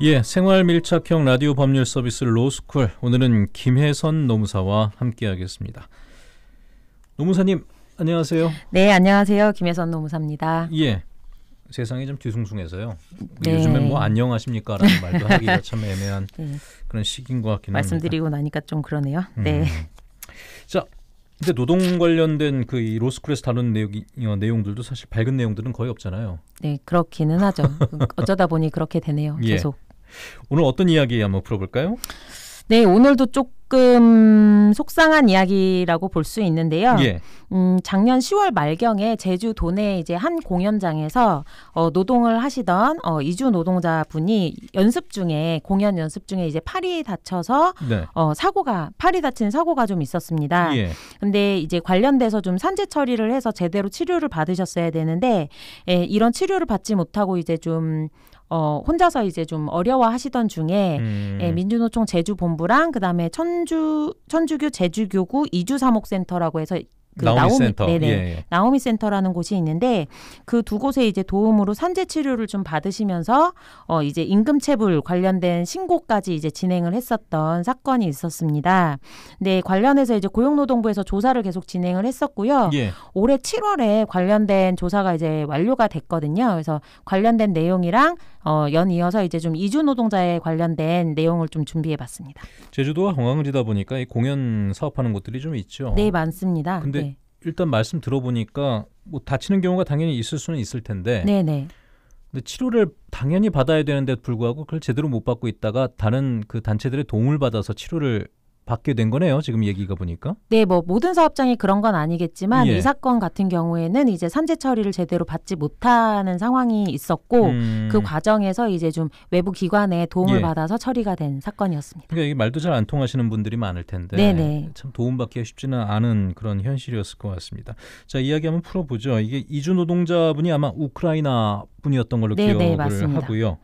예, 생활 밀착형 라디오 법률 서비스 로스쿨 오늘은 김혜선 노무사와 함께하겠습니다. 노무사님 안녕하세요. 네, 안녕하세요. 김혜선 노무사입니다. 예, 세상이 좀 뒤숭숭해서요. 뭐 네. 요즘엔 뭐 안녕하십니까라는 말도 하기가 참 애매한 네. 그런 시기인 것 같긴 말씀드리고 합니다. 나니까 좀 그러네요. 음. 네. 자, 근데 노동 관련된 그 로스쿨에서 다룬 내용이, 어, 내용들도 사실 밝은 내용들은 거의 없잖아요. 네, 그렇기는 하죠. 어쩌다 보니 그렇게 되네요. 예. 계속. 예. 오늘 어떤 이야기 한번 풀어볼까요? 네, 오늘도 쪽 조금 속상한 이야기라고 볼 수 있는데요. 예. 음, 작년 10월 말경에 제주 도내 이제 한 공연장에서 어, 노동을 하시던 어, 이주 노동자분이 연습 중에 공연 연습 중에 이제 팔이 다쳐서 네. 어, 사고가 팔이 다친 사고가 좀 있었습니다. 예. 근데 이제 관련돼서 좀 산재 처리를 해서 제대로 치료를 받으셨어야 되는데 예, 이런 치료를 받지 못하고 이제 좀 어, 혼자서 이제 좀 어려워하시던 중에 음. 예, 민주노총 제주 본부랑 그다음에 천 천주 천주교 제주교구 이주사목센터라고 해서 그 나오미, 나오미 센터. 네네. 예. 예. 나오미 센터라는 곳이 있는데 그 두 곳에 이제 도움으로 산재 치료를 좀 받으시면서 어 이제 임금 체불 관련된 신고까지 이제 진행을 했었던 사건이 있었습니다. 네, 관련해서 이제 고용노동부에서 조사를 계속 진행을 했었고요. 예. 올해 7월에 관련된 조사가 이제 완료가 됐거든요. 그래서 관련된 내용이랑 어, 연이어서 이제 좀 이주 노동자에 관련된 내용을 좀 준비해 봤습니다. 제주도와 공항을다 보니까 이 공연 사업하는 곳들이 좀 있죠. 네, 많습니다. 근데 네. 일단 말씀 들어보니까 뭐 다치는 경우가 당연히 있을 수는 있을 텐데 네네. 근데 치료를 당연히 받아야 되는데 불구하고 그걸 제대로 못 받고 있다가 다른 그 단체들의 도움을 받아서 치료를 받게 된 거네요. 지금 얘기가 보니까. 네, 뭐 모든 사업장이 그런 건 아니겠지만 예. 이 사건 같은 경우에는 이제 산재 처리를 제대로 받지 못하는 상황이 있었고 음... 그 과정에서 이제 좀 외부 기관의 도움을 예. 받아서 처리가 된 사건이었습니다. 그러니까 이게 말도 잘 안 통하시는 분들이 많을 텐데 네네. 참 도움받기가 쉽지는 않은 그런 현실이었을 것 같습니다. 자, 이야기 한번 풀어보죠. 이게 이주 노동자분이 아마 우크라이나 분이었던 걸로 네네, 기억을 맞습니다. 하고요.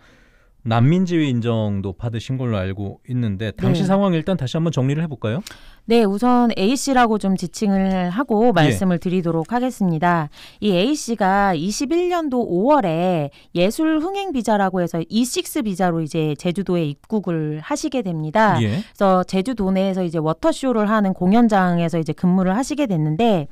난민지위 인정도 받으신 걸로 알고 있는데 당시 네. 상황 일단 다시 한번 정리를 해볼까요? 네, 우선 A 씨라고 좀 지칭을 하고 예. 말씀을 예. 드리도록 하겠습니다. 이 A 씨가 21년도 5월에 예술 흥행 비자라고 해서 E6 비자로 이제 제주도에 입국을 하시게 됩니다. 예. 그래서 제주도 내에서 이제 워터쇼를 하는 공연장에서 이제 근무를 하시게 됐는데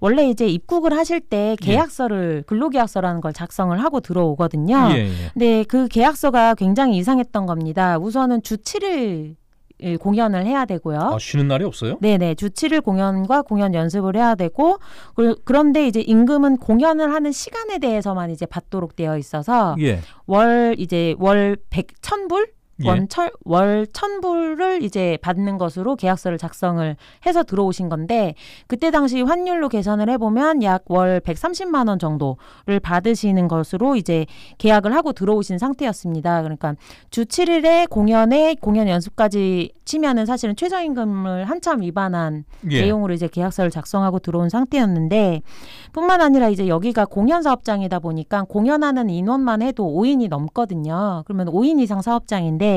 원래 이제 입국을 하실 때 예. 계약서를 예. 근로계약서라는 걸 작성을 하고 들어오거든요. 예, 예. 근데 그 계약서가 굉장히 이상했던 겁니다. 우선은 주 7일 예, 공연을 해야 되고요. 아, 쉬는 날이 없어요? 네네. 주 7일 공연과 공연 연습을 해야 되고 그런데 이제 임금은 공연을 하는 시간에 대해서만 이제 받도록 되어 있어서 예. 월 이제 월 100, 1000불 예. 원철 월 천불을 이제 받는 것으로 계약서를 작성을 해서 들어오신 건데 그때 당시 환율로 계산을 해보면 약 월 130만 원 정도를 받으시는 것으로 이제 계약을 하고 들어오신 상태였습니다. 그러니까 주 7일에 공연에 공연 연습까지 치면은 사실은 최저임금을 한참 위반한 예. 내용으로 이제 계약서를 작성하고 들어온 상태였는데 뿐만 아니라 이제 여기가 공연 사업장이다 보니까 공연하는 인원만 해도 5인이 넘거든요. 그러면 5인 이상 사업장인데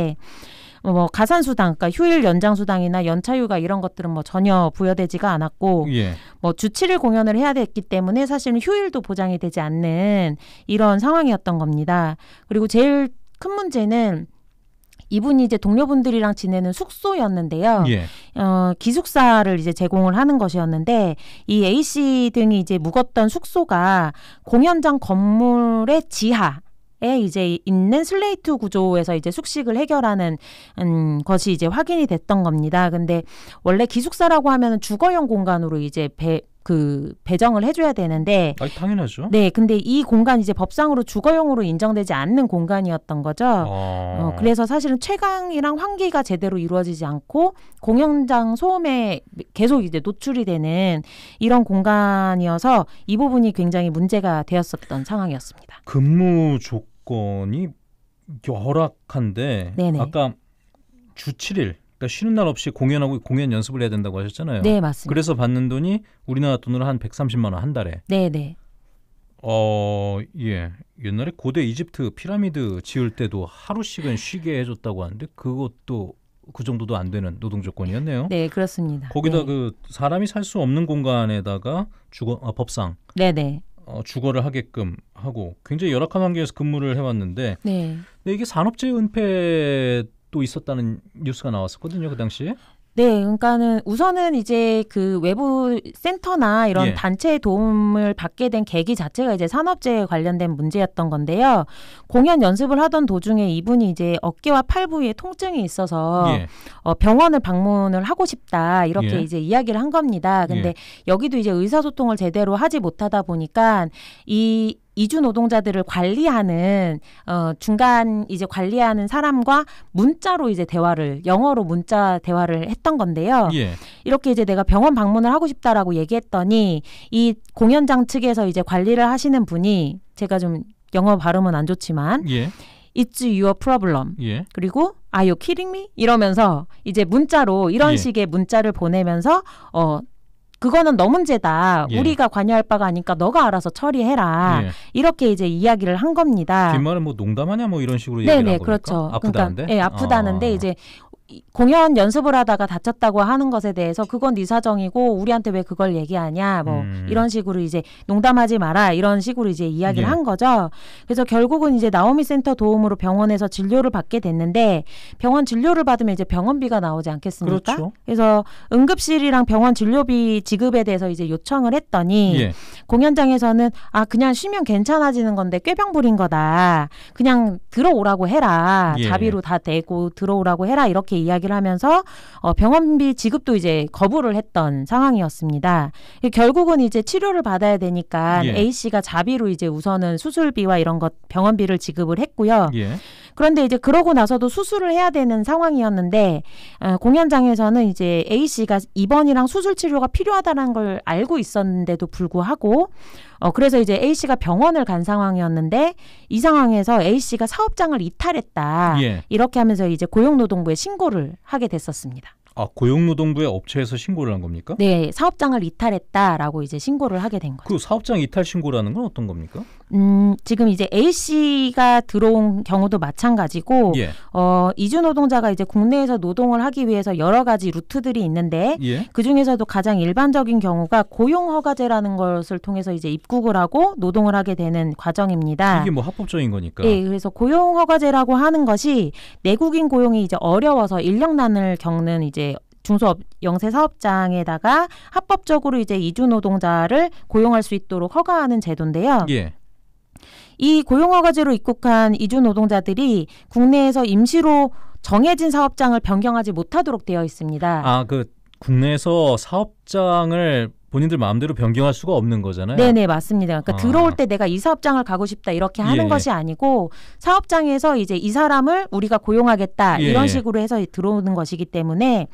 뭐 가산 수당, 그러니까 휴일 연장 수당이나 연차휴가 이런 것들은 뭐 전혀 부여되지가 않았고, 예. 뭐주 7일 공연을 해야 됐기 때문에 사실은 휴일도 보장이 되지 않는 이런 상황이었던 겁니다. 그리고 제일 큰 문제는 이분이 이제 동료분들이랑 지내는 숙소였는데요. 예. 어, 기숙사를 이제 제공을 하는 것이었는데 이 A 씨 등이 이제 묵었던 숙소가 공연장 건물의 지하 에 이제 있는 슬레이트 구조에서 이제 숙식을 해결하는 음, 것이 이제 확인이 됐던 겁니다. 근데 원래 기숙사라고 하면 주거용 공간으로 이제 배, 그 배정을 해줘야 되는데 아니, 당연하죠. 네, 근데 이 공간 이제 법상으로 주거용으로 인정되지 않는 공간이었던 거죠. 아... 어, 그래서 사실은 최강이랑 환기가 제대로 이루어지지 않고 공연장 소음에 계속 이제 노출이 되는 이런 공간이어서 이 부분이 굉장히 문제가 되었었던 상황이었습니다. 근무 조 조건이 열악한데 네네. 아까 주 7일 그러니까 쉬는 날 없이 공연하고 공연 연습을 해야 된다고 하셨잖아요. 네, 맞습니다. 그래서 받는 돈이 우리나라 돈으로 한 130만 원 한 달에. 네, 네. 어, 예. 옛날에 고대 이집트 피라미드 지을 때도 하루씩은 쉬게 해 줬다고 하는데 그것도 그 정도도 안 되는 노동 조건이었네요. 네, 그렇습니다. 거기다 네. 그 사람이 살 수 없는 공간에다가 주거 아, 법상 네네. 어, 주거를 하게끔 하고 굉장히 열악한 환경에서 근무를 해왔는데 네. 근데 이게 산업재해 은폐도 있었다는 뉴스가 나왔었거든요 그 당시에. 네, 그러니까는 우선은 이제 그 외부 센터나 이런 예. 단체의 도움을 받게 된 계기 자체가 이제 산업재해 관련된 문제였던 건데요. 공연 연습을 하던 도중에 이분이 이제 어깨와 팔 부위에 통증이 있어서 예. 어, 병원을 방문을 하고 싶다 이렇게 예. 이제 이야기를 한 겁니다. 근데 예. 여기도 이제 의사소통을 제대로 하지 못하다 보니까 이 이주 노동자들을 관리하는 어 중간 이제 관리하는 사람과 문자로 이제 대화를 영어로 문자 대화를 했던 건데요. 예. 이렇게 이제 내가 병원 방문을 하고 싶다라고 얘기했더니 이 공연장 측에서 이제 관리를 하시는 분이 제가 좀 영어 발음은 안 좋지만 예. It's your problem. 예. 그리고 Are you kidding me? 이러면서 이제 문자로 이런 예. 식의 문자를 보내면서 어 그거는 너 문제다. 예. 우리가 관여할 바가 아니까 너가 알아서 처리해라. 예. 이렇게 이제 이야기를 한 겁니다. 뒷말은 뭐 농담하냐 뭐 이런 식으로 네네, 얘기를 한 겁니까? 그렇죠. 그러니까 아프다는데? 그러니까, 예, 아프다는데 아. 이제 공연 연습을 하다가 다쳤다고 하는 것에 대해서 그건 네 사정이고 우리한테 왜 그걸 얘기하냐 뭐 음. 이런 식으로 이제 농담하지 마라 이런 식으로 이제 이야기를 예. 한 거죠. 그래서 결국은 이제 나오미 센터 도움으로 병원에서 진료를 받게 됐는데 병원 진료를 받으면 이제 병원비가 나오지 않겠습니까? 그렇죠. 그래서 응급실이랑 병원 진료비 지급에 대해서 이제 요청을 했더니 예. 공연장에서는 아 그냥 쉬면 괜찮아지는 건데 꾀병 부린 거다. 그냥 들어오라고 해라. 예. 예. 자비로 다 대고 들어오라고 해라 이렇게 이야기를 하면서 어, 병원비 지급도 이제 거부를 했던 상황이었습니다. 결국은 이제 치료를 받아야 되니까 예. A 씨가 자비로 이제 우선은 수술비와 이런 것 병원비를 지급을 했고요. 예. 그런데 이제 그러고 나서도 수술을 해야 되는 상황이었는데 어, 공연장에서는 이제 A 씨가 입원이랑 수술 치료가 필요하다는 걸 알고 있었는데도 불구하고 어, 그래서 이제 A 씨가 병원을 간 상황이었는데 이 상황에서 A 씨가 사업장을 이탈했다. 예. 이렇게 하면서 이제 고용노동부에 신고를 하게 됐었습니다. 아 고용노동부의 업체에서 신고를 한 겁니까? 네, 사업장을 이탈했다라고 이제 신고를 하게 된 거죠. 그 사업장 이탈 신고라는 건 어떤 겁니까? 음, 지금 이제 A 씨가 들어온 경우도 마찬가지고 예. 어, 이주 노동자가 이제 국내에서 노동을 하기 위해서 여러 가지 루트들이 있는데 예. 그 중에서도 가장 일반적인 경우가 고용 허가제라는 것을 통해서 이제 입국을 하고 노동을 하게 되는 과정입니다. 이게 뭐 합법적인 거니까. 예, 그래서 고용 허가제라고 하는 것이 내국인 고용이 이제 어려워서 인력난을 겪는 이제 중소업 영세 사업장에다가 합법적으로 이제 이주 노동자를 고용할 수 있도록 허가하는 제도인데요. 예. 이 고용허가제로 입국한 이주 노동자들이 국내에서 임시로 정해진 사업장을 변경하지 못하도록 되어 있습니다. 아, 그 국내에서 사업장을 본인들 마음대로 변경할 수가 없는 거잖아요. 네네 네, 맞습니다. 그러니까 아. 들어올 때 내가 이 사업장을 가고 싶다 이렇게 예, 하는 예. 것이 아니고 사업장에서 이제 이 사람을 우리가 고용하겠다 예. 이런 예. 식으로 해서 들어오는 것이기 때문에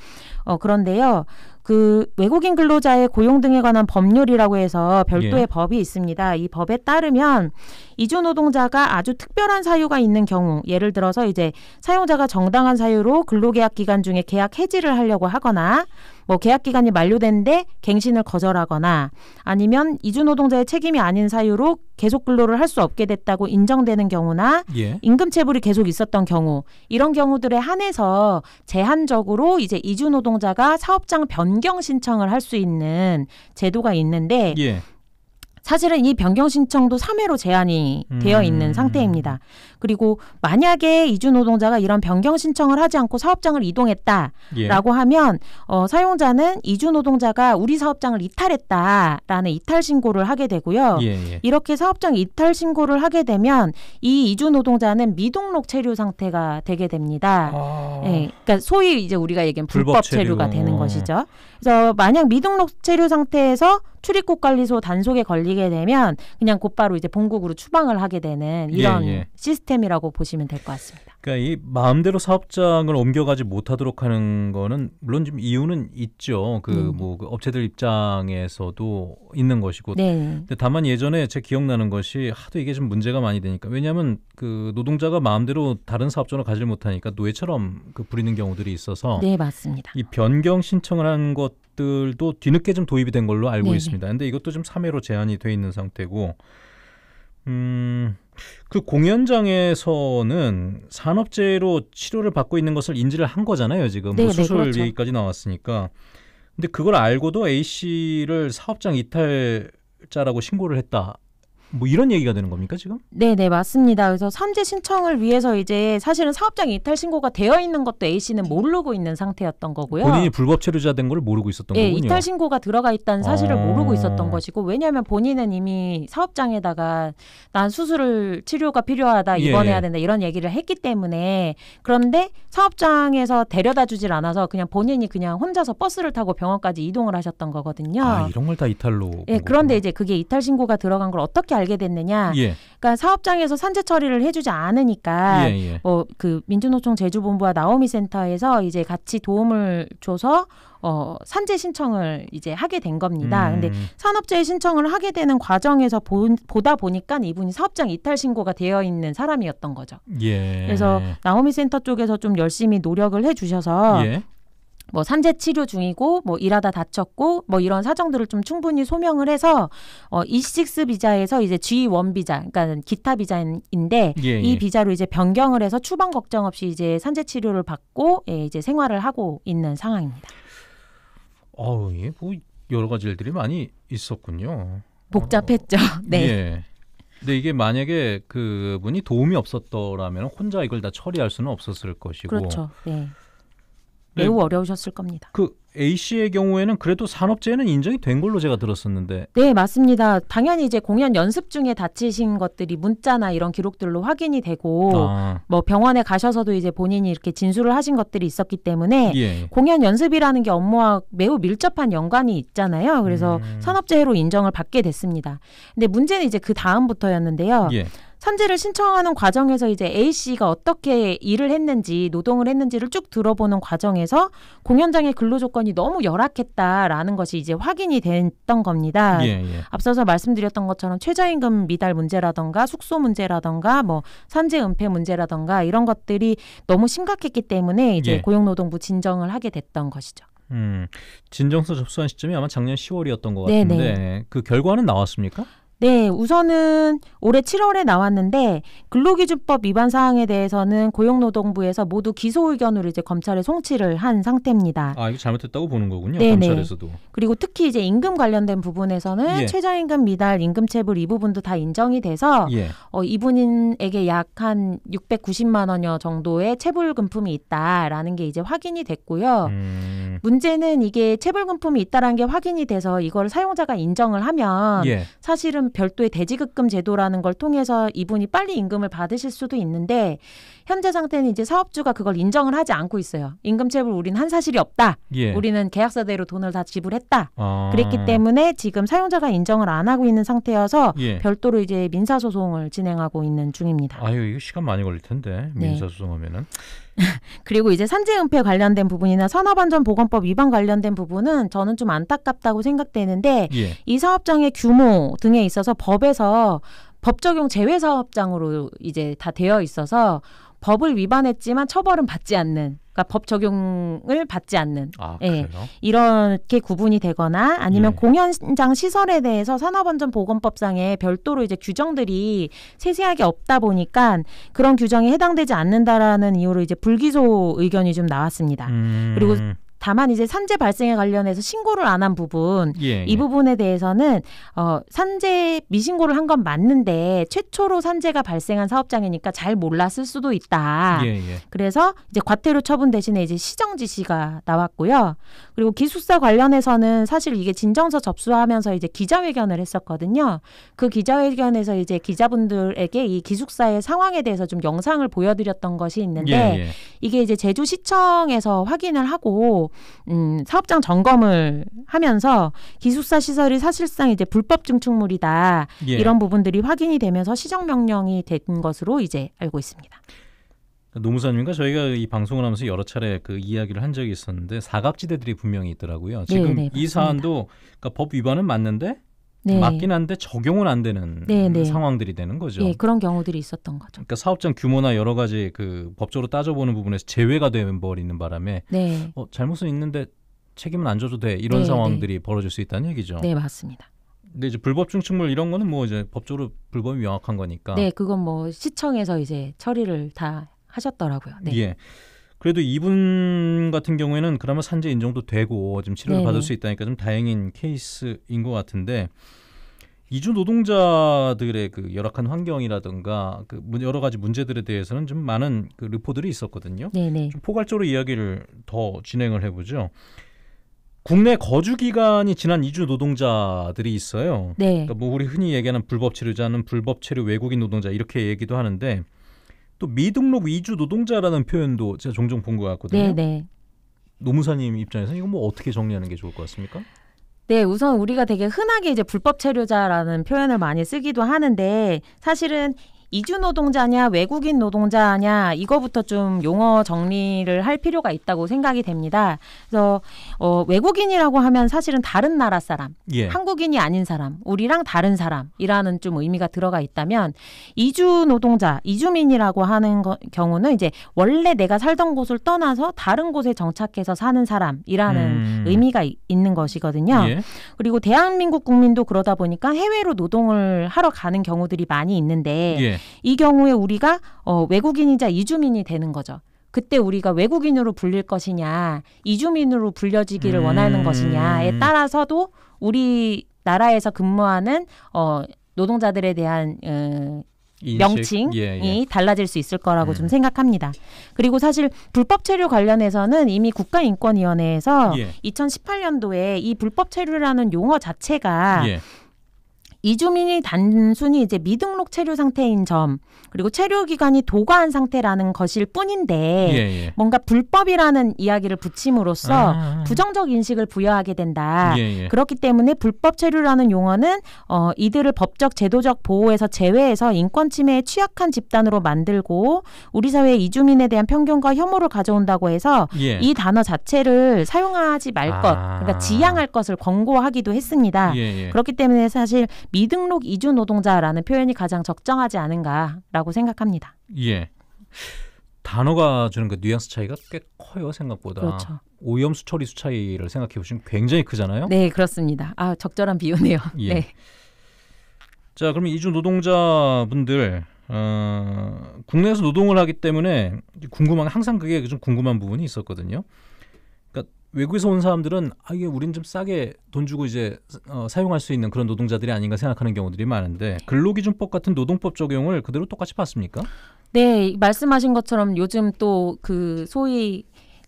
어 그런데요. 그 외국인 근로자의 고용 등에 관한 법률이라고 해서 별도의 예. 법이 있습니다. 이 법에 따르면 이주 노동자가 아주 특별한 사유가 있는 경우, 예를 들어서 이제 사용자가 정당한 사유로 근로계약 기간 중에 계약 해지를 하려고 하거나 뭐 계약 기간이 만료된데 갱신을 거절하거나 아니면 이주 노동자의 책임이 아닌 사유로 계속 근로를 할 수 없게 됐다고 인정되는 경우나 예. 임금 체불이 계속 있었던 경우 이런 경우들에 한해서 제한적으로 이제 이주 노동자가 사업장 변 변경 신청을 할 수 있는 제도가 있는데 예. 사실은 이 변경 신청도 3회로 제한이 음. 되어 있는 음. 상태입니다. 그리고 만약에 이주 노동자가 이런 변경 신청을 하지 않고 사업장을 이동했다라고 예. 하면 어, 사용자는 이주 노동자가 우리 사업장을 이탈했다라는 이탈 신고를 하게 되고요. 예. 예. 이렇게 사업장 이탈 신고를 하게 되면 이 이주 노동자는 미등록 체류 상태가 되게 됩니다. 아. 예, 그러니까 소위 이제 우리가 얘기한 불 불법 체류가 되는 것이죠. 그래서 만약 미등록 체류 상태에서 출입국 관리소 단속에 걸리게 되면 그냥 곧바로 이제 본국으로 추방을 하게 되는 이런 예, 예. 시스템이라고 보시면 될 것 같습니다. 그러니까 이 마음대로 사업장을 옮겨가지 못하도록 하는 거는 물론 좀 이유는 있죠. 그뭐 음. 뭐 그 업체들 입장에서도 있는 것이고. 네. 근데 다만 예전에 제 기억나는 것이 하도 이게 좀 문제가 많이 되니까 왜냐하면 그 노동자가 마음대로 다른 사업장을 가지 못하니까 노예처럼 그 부리는 경우들이 있어서. 네 맞습니다. 이 변경 신청을 한 것들도 뒤늦게 좀 도입이 된 걸로 알고 네네. 네. 있습니다. 근데 이것도 좀 3회로 제한이 돼 있는 상태고. 음. 그 공연장에서는 산업재해로 치료를 받고 있는 것을 인지를 한 거잖아요. 지금 뭐 네, 뭐 수술 네, 그렇죠. 얘기까지 나왔으니까. 근데 그걸 알고도 A 씨를 사업장 이탈자라고 신고를 했다. 뭐 이런 얘기가 되는 겁니까 지금? 네, 네 맞습니다. 그래서 삼재 신청을 위해서 이제 사실은 사업장 이탈 신고가 되어 있는 것도 A 씨는 모르고 있는 상태였던 거고요. 본인이 불법 체류자 된 걸 모르고 있었던 네, 거군요. 이탈 신고가 들어가 있다는 사실을 아... 모르고 있었던 것이고 왜냐하면 본인은 이미 사업장에다가 난 수술을 치료가 필요하다 예, 입원해야 예. 된다 이런 얘기를 했기 때문에 그런데 사업장에서 데려다 주질 않아서 그냥 본인이 그냥 혼자서 버스를 타고 병원까지 이동을 하셨던 거거든요. 아 이런 걸 다 이탈로. 예, 네, 그런데 이제 그게 이탈 신고가 들어간 걸 어떻게 알게 됐느냐? 예. 그러니까 사업장에서 산재 처리를 해주지 않으니까 예, 예. 뭐그 어, 민주노총 제주본부와 나오미 센터에서 이제 같이 도움을 줘서 어 산재 신청을 이제 하게 된 겁니다. 음. 근데 산업재해 신청을 하게 되는 과정에서 보, 보다 보니까 이분이 사업장 이탈 신고가 되어 있는 사람이었던 거죠. 예. 그래서 나오미 센터 쪽에서 좀 열심히 노력을 해주셔서 예. 뭐 산재 치료 중이고 뭐 일하다 다쳤고 뭐 이런 사정들을 좀 충분히 소명을 해서 어 E6 비자에서 이제 G1 비자 그러니까 기타 비자인데 예, 예, 이 비자로 이제 변경을 해서 추방 걱정 없이 이제 산재 치료를 받고 예, 이제 생활을 하고 있는 상황입니다. 어우, 예, 뭐 여러 가지 일들이 많이 있었군요. 복잡했죠. 어, 네. 예. 근데 이게 만약에 그분이 도움이 없었더라면 혼자 이걸 다 처리할 수는 없었을 것이고. 그렇죠. 네. 네. 매우 네. 어려우셨을 겁니다. 그 A 씨의 경우에는 그래도 산업재해는 인정이 된 걸로 제가 들었었는데. 네, 맞습니다. 당연히 이제 공연 연습 중에 다치신 것들이 문자나 이런 기록들로 확인이 되고 아. 뭐 병원에 가셔서도 이제 본인이 이렇게 진술을 하신 것들이 있었기 때문에 예. 공연 연습이라는 게 업무와 매우 밀접한 연관이 있잖아요. 그래서 음. 산업재해로 인정을 받게 됐습니다. 근데 문제는 이제 그 다음부터였는데요. 예. 선지를 신청하는 과정에서 이제 A 씨가 어떻게 일을 했는지 노동을 했는지를 쭉 들어보는 과정에서 공연장의 근로 조건이 너무 열악했다라는 것이 이제 확인이 됐던 겁니다. 예, 예. 앞서서 말씀드렸던 것처럼 최저임금 미달 문제라던가 숙소 문제라던가 뭐 산재 은폐 문제라던가 이런 것들이 너무 심각했기 때문에 이제 예. 고용노동부 진정을 하게 됐던 것이죠. 음, 진정서 접수한 시점이 아마 작년 10월이었던 것 네, 네. 같은데 네네. 그 결과는 나왔습니까? 네, 우선은 올해 7월에 나왔는데 근로기준법 위반 사항에 대해서는 고용노동부에서 모두 기소 의견으로 이제 검찰에 송치를 한 상태입니다. 아, 이거 잘못했다고 보는 거군요. 네네. 네. 검찰에서도. 그리고 특히 이제 임금 관련된 부분에서는 예. 최저임금 미달, 임금체불 이 부분도 다 인정이 돼서 예. 어, 이분에게 약 한 690만 원여 정도의 체불금품이 있다라는 게 이제 확인이 됐고요. 음... 문제는 이게 체불금품이 있다라는 게 확인이 돼서 이걸 사용자가 인정을 하면 예. 사실은 별도의 대지급금 제도라는 걸 통해서 이분이 빨리 임금을 받으실 수도 있는데 현재 상태는 이제 사업주가 그걸 인정을 하지 않고 있어요. 임금 체불 우리는 한 사실이 없다. 예. 우리는 계약서대로 돈을 다 지불했다. 아. 그랬기 때문에 지금 사용자가 인정을 안 하고 있는 상태여서 예. 별도로 이제 민사 소송을 진행하고 있는 중입니다. 아유 이거 시간 많이 걸릴 텐데 네. 민사 소송하면은. 그리고 이제 산재은폐 관련된 부분이나 산업안전보건법 위반 관련된 부분은 저는 좀 안타깝다고 생각되는데 예. 이 사업장의 규모 등에 있어서 법에서 법 적용 제외 사업장으로 이제 다 되어 있어서 법을 위반했지만 처벌은 받지 않는 그러니까 법 적용을 받지 않는 아, 예, 이렇게 구분이 되거나 아니면 예. 공연장 시설에 대해서 산업안전보건법상에 별도로 이제 규정들이 세세하게 없다 보니까 그런 규정에 해당되지 않는다라는 이유로 이제 불기소 의견이 좀 나왔습니다. 음... 그리고 다만 이제 산재 발생에 관련해서 신고를 안 한 부분 예, 이 예. 부분에 대해서는 어 산재 미신고를 한 건 맞는데 최초로 산재가 발생한 사업장이니까 잘 몰랐을 수도 있다. 예, 예, 그래서 이제 과태료 처분 대신에 이제 시정 지시가 나왔고요. 그리고 기숙사 관련해서는 사실 이게 진정서 접수하면서 이제 기자회견을 했었거든요. 그 기자회견에서 이제 기자분들에게 이 기숙사의 상황에 대해서 좀 영상을 보여드렸던 것이 있는데 예, 예. 이게 이제 제주시청에서 확인을 하고 음, 사업장 점검을 하면서 기숙사 시설이 사실상 이제 불법 증축물이다 예. 이런 부분들이 확인이 되면서 시정 명령이 된 것으로 이제 알고 있습니다. 노무사님과 저희가 이 방송을 하면서 여러 차례 그 이야기를 한 적이 있었는데 사각지대들이 분명히 있더라고요. 지금 네네, 네, 이 사안도 그러니까 법 위반은 맞는데 네. 맞긴 한데 적용은 안 되는 네, 네, 상황들이 되는 거죠. 예, 그런 경우들이 있었던 거죠. 그러니까 사업장 규모나 여러 가지 그 법적으로 따져보는 부분에서 제외가 되어버리는 바람에 네. 어, 잘못은 있는데 책임은 안 져도 돼 이런 네, 상황들이 벌어질 수 있다는 얘기죠. 네 맞습니다. 근데 이제 불법 증축물 이런 거는 뭐 이제 법적으로 불법이 명확한 거니까. 네, 그건 뭐 시청에서 이제 처리를 다 하셨더라고요. 네. 예. 그래도 이분 같은 경우에는 그러면 산재 인정도 되고 지금 치료를 네네. 받을 수 있다니까 좀 다행인 케이스인 것 같은데 이주 노동자들의 그 열악한 환경이라든가 그 여러 가지 문제들에 대해서는 좀 많은 그 리포들이 있었거든요. 네네. 좀 포괄적으로 이야기를 더 진행을 해보죠. 국내 거주 기간이 지난 이주 노동자들이 있어요. 네. 그러니까 뭐 우리 흔히 얘기하는 불법 치료자는 불법 체류 외국인 노동자 이렇게 얘기도 하는데 또 미등록 위주 노동자라는 표현도 제가 종종 본 것 같거든요. 네네. 네. 노무사님 입장에서 이거뭐 어떻게 정리하는 게 좋을 것 같습니까? 네, 우선 우리가 되게 흔하게 이제 불법 체류자라는 표현을 많이 쓰기도 하는데 사실은 이주 노동자냐 외국인 노동자냐 이거부터 좀 용어 정리를 할 필요가 있다고 생각이 됩니다. 그래서 어, 외국인이라고 하면 사실은 다른 나라 사람, 예. 한국인이 아닌 사람, 우리랑 다른 사람이라는 좀 의미가 들어가 있다면 이주 노동자, 이주민이라고 하는 거, 경우는 이제 원래 내가 살던 곳을 떠나서 다른 곳에 정착해서 사는 사람이라는 음. 의미가 이, 있는 것이거든요. 예. 그리고 대한민국 국민도 그러다 보니까 해외로 노동을 하러 가는 경우들이 많이 있는데 예. 이 경우에 우리가 어, 외국인이자 이주민이 되는 거죠. 그때 우리가 외국인으로 불릴 것이냐, 이주민으로 불려지기를 음. 원하는 것이냐에 음. 따라서도 우리 나라에서 근무하는 어, 노동자들에 대한 음, 명칭이 예, 예. 달라질 수 있을 거라고 음. 좀 생각합니다. 그리고 사실 불법 체류 관련해서는 이미 국가인권위원회에서 예. 2018년도에 이 불법 체류라는 용어 자체가 예. 이주민이 단순히 이제 미등록 체류 상태인 점 그리고 체류 기간이 도과한 상태라는 것일 뿐인데 예, 예. 뭔가 불법이라는 이야기를 붙임으로써 아. 아, 아. 부정적 인식을 부여하게 된다. 예, 예, 그렇기 때문에 불법 체류라는 용어는 어, 이들을 법적 제도적 보호에서 제외해서 인권 침해에 취약한 집단으로 만들고 우리 사회 이주민에 대한 편견과 혐오를 가져온다고 해서 예. 이 단어 자체를 사용하지 말 것, 그러니까 아. 그러니까 지양할 것을 권고하기도 했습니다. 예, 그렇기 때문에 사실 미등록 이주 노동자라는 표현이 가장 적정하지 않은가라고 생각합니다. 예. 단어가 주는 그 뉘앙스 차이가 꽤 커요 생각보다. 그렇죠. 오염수 처리수 차이를 생각해 보시면 굉장히 크잖아요. 네, 그렇습니다. 아 적절한 비유네요. 예. 네. 자, 그러면 이주 노동자분들 어, 국내에서 노동을 하기 때문에 궁금한 항상 그게 좀 궁금한 부분이 있었거든요. 외국에서 온 사람들은 아 이게 우린 좀 싸게 돈 주고 이제 어, 사용할 수 있는 그런 노동자들이 아닌가 생각하는 경우들이 많은데 근로기준법 같은 노동법 적용을 그대로 똑같이 받습니까네 말씀하신 것처럼 요즘 또 그 소위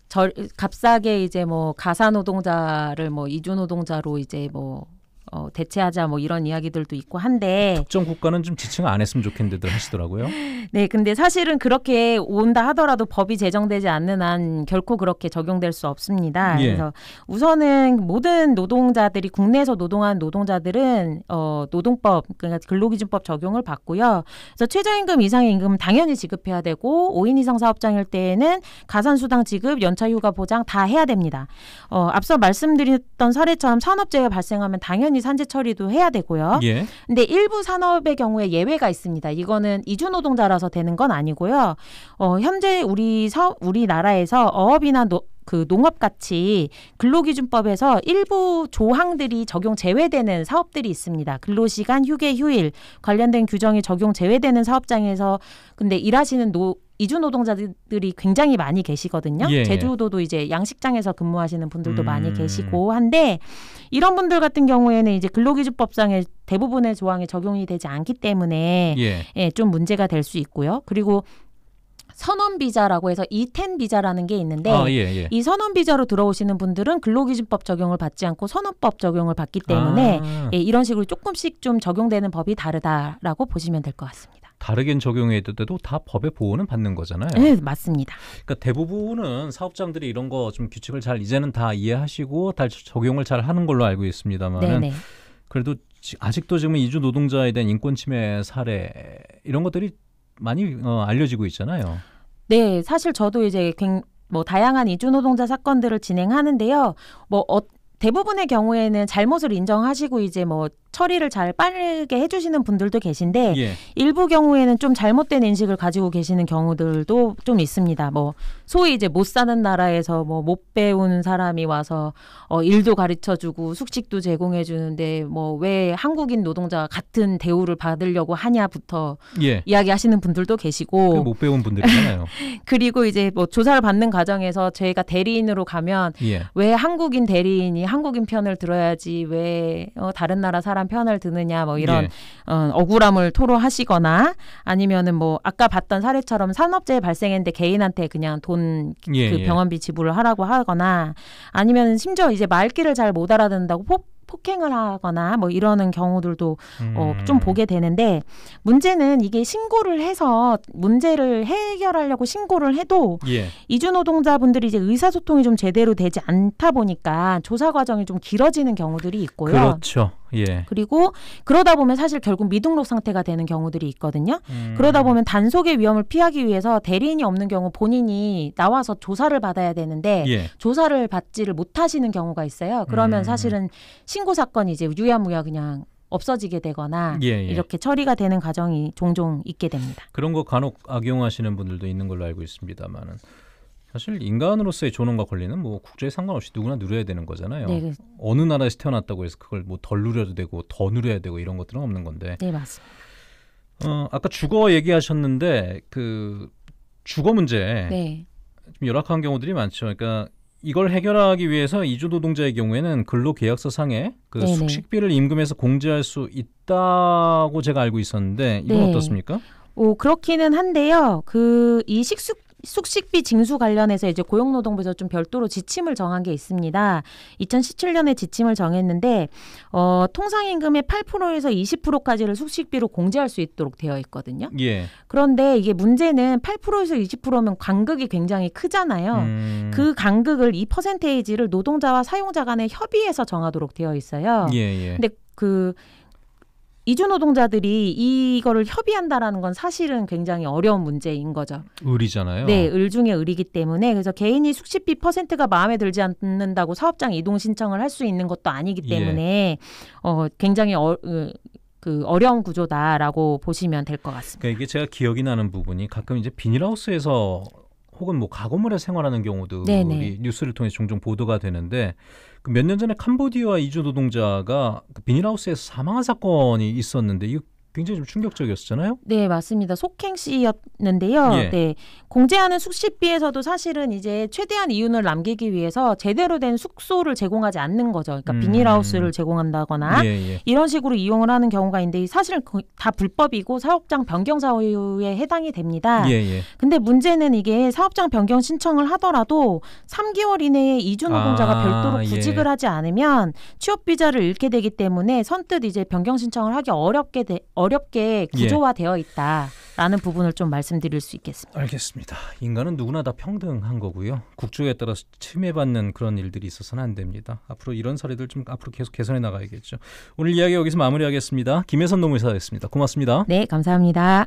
절, 값싸게 이제 뭐 가사 노동자를 뭐 이주 노동자로 이제 뭐 어, 대체하자 뭐 이런 이야기들도 있고 한데 특정 국가는 좀 지칭 안 했으면 좋겠는데들 하시더라고요. 네, 근데 사실은 그렇게 온다 하더라도 법이 제정되지 않는 한 결코 그렇게 적용될 수 없습니다. 예. 그래서 우선은 모든 노동자들이 국내에서 노동한 노동자들은 어, 노동법 그러니까 근로기준법 적용을 받고요. 그래서 최저임금 이상의 임금 당연히 지급해야 되고 5인 이상 사업장일 때에는 가산수당 지급, 연차휴가 보장 다 해야 됩니다. 어, 앞서 말씀드렸던 사례처럼 산업재해 발생하면 당연히 당연히 산재 처리도 해야 되고요. 예. 근데 일부 산업의 경우에 예외가 있습니다. 이거는 이주 노동자라서 되는 건 아니고요. 어, 현재 우리 서, 우리나라에서 어업이나 노, 그 농업같이 근로기준법에서 일부 조항들이 적용 제외되는 사업들이 있습니다. 근로시간, 휴게, 휴일 관련된 규정이 적용 제외되는 사업장에서 근데 일하시는 노 이주 노동자들이 굉장히 많이 계시거든요. 예. 예. 제주도도 이제 양식장에서 근무하시는 분들도 음. 많이 계시고 한데 이런 분들 같은 경우에는 이제 근로기준법상의 대부분의 조항에 적용이 되지 않기 때문에 예. 예좀 문제가 될 수 있고요. 그리고 선언 비자라고 해서 이텐 비자라는 게 있는데 아, 예, 예. 이선언 비자로 들어오시는 분들은 근로기준법 적용을 받지 않고 선언법 적용을 받기 때문에 아. 예, 이런 식으로 조금씩 좀 적용되는 법이 다르다라고 보시면 될 것 같습니다. 다르게 적용했는데도 다 법의 보호는 받는 거잖아요. 네, 맞습니다. 그러니까 대부분은 사업장들이 이런 거 좀 규칙을 잘 이제는 다 이해하시고 다 적용을 잘 하는 걸로 알고 있습니다만 네, 네. 그래도 아직도 지금 이주 노동자에 대한 인권 침해 사례 이런 것들이 많이 어, 알려지고 있잖아요. 네, 사실 저도 이제 뭐 다양한 이주노동자 사건들을 진행하는데요. 뭐 어, 대부분의 경우에는 잘못을 인정하시고 이제 뭐 처리를 잘 빠르게 해주시는 분들도 계신데 예. 일부 경우에는 좀 잘못된 인식을 가지고 계시는 경우들도 좀 있습니다. 뭐 소위 이제 못 사는 나라에서 뭐 못 배운 사람이 와서 어 일도 가르쳐 주고 숙식도 제공해 주는데 뭐 왜 한국인 노동자와 같은 대우를 받으려고 하냐부터 예. 이야기하시는 분들도 계시고 못 배운 분들이잖아요. 그리고 이제 뭐 조사를 받는 과정에서 저희가 대리인으로 가면 예. 왜 한국인 대리인이 한국인 편을 들어야지 왜어 다른 나라 사람 편을 드느냐 뭐 이런 예. 어, 억울함을 토로하시거나 아니면은 뭐 아까 봤던 사례처럼 산업재해 발생했는데 개인한테 그냥 돈좀 예, 그 예. 병원비 지불을 하라고 하거나 아니면 심지어 이제 말귀를 잘 못 알아듣는다고 폭 폭행을 하거나 뭐 이러는 경우들도 어, 음. 어, 좀 보게 되는데 문제는 이게 신고를 해서 문제를 해결하려고 신고를 해도 예. 이주 노동자분들이 이제 의사소통이 좀 제대로 되지 않다 보니까 조사 과정이 좀 길어지는 경우들이 있고요. 그렇죠. 예. 그리고 그러다 보면 사실 결국 미등록 상태가 되는 경우들이 있거든요. 음. 그러다 보면 단속의 위험을 피하기 위해서 대리인이 없는 경우 본인이 나와서 조사를 받아야 되는데 예. 조사를 받지를 못하시는 경우가 있어요. 그러면 음. 사실은 신고 사건이 이제 유야무야 그냥 없어지게 되거나 예, 예. 이렇게 처리가 되는 과정이 종종 있게 됩니다. 그런 거 간혹 악용하시는 분들도 있는 걸로 알고 있습니다만은 사실 인간으로서의 존엄과 권리는 뭐 국제에 상관없이 누구나 누려야 되는 거잖아요. 네, 어느 나라에서 태어났다고 해서 그걸 뭐 덜 누려도 되고 더 누려야 되고 이런 것들은 없는 건데. 네 맞습니다. 어 아까 주거 얘기하셨는데 그 주거 문제 네. 좀 열악한 경우들이 많죠. 그러니까 이걸 해결하기 위해서 이주 노동자의 경우에는 근로계약서 상에 그 네네. 숙식비를 임금에서 공제할 수 있다고 제가 알고 있었는데 이건 네. 어떻습니까? 오 그렇기는 한데요. 그이 식숙 숙식비 징수 관련해서 이제 고용노동부에서 좀 별도로 지침을 정한 게 있습니다. 2017년에 지침을 정했는데 어, 통상임금의 8%에서 20%까지를 숙식비로 공제할 수 있도록 되어 있거든요. 예. 그런데 이게 문제는 8%에서 20%면 간극이 굉장히 크잖아요. 음. 그 간극을 이 퍼센테이지를 노동자와 사용자 간의 협의해서 정하도록 되어 있어요. 예, 예. 근데 그 이주 노동자들이 이거를 협의한다라는 건 사실은 굉장히 어려운 문제인 거죠. 을이잖아요. 네, 을 중에 을이기 때문에 그래서 개인이 숙식비 퍼센트가 마음에 들지 않는다고 사업장 이동 신청을 할 수 있는 것도 아니기 예. 때문에 예. 어 굉장히 어, 그 어려운 구조다라고 보시면 될 것 같습니다. 그러니까 이게 제가 기억이 나는 부분이 가끔 이제 비닐하우스에서 혹은 뭐가구물에 생활하는 경우도이 네네. 뉴스를 통해 종종 보도가 되는데 그몇년 전에 캄보디아 이주 노동자가 그 비닐하우스에서 사망한 사건이 있었는데 이 굉장히 좀 충격적이었잖아요. 네, 맞습니다. 속행씨였는데요 예. 네. 공제하는 숙식비에서도 사실은 이제 최대한 이윤을 남기기 위해서 제대로 된 숙소를 제공하지 않는 거죠. 그러니까 음. 비닐하우스를 제공한다거나 예, 예. 이런 식으로 이용을 하는 경우가 있는데 사실은 그 다 불법이고 사업장 변경 사유에 해당이 됩니다. 예, 예. 근데 문제는 이게 사업장 변경 신청을 하더라도 3개월 이내에 이주 노동자가 아, 별도로 예. 구직을 하지 않으면 취업 비자를 잃게 되기 때문에 선뜻 이제 변경 신청을 하기 어렵게 되, 어렵게 예. 구조화되어 있다. 라는 부분을 좀 말씀드릴 수 있겠습니다. 알겠습니다. 인간은 누구나 다 평등한 거고요. 국적에 따라서 침해받는 그런 일들이 있어서는 안 됩니다. 앞으로 이런 사례들 좀 앞으로 계속 개선해 나가야겠죠. 오늘 이야기 여기서 마무리하겠습니다. 김혜선 노무사였습니다. 고맙습니다. 네, 감사합니다.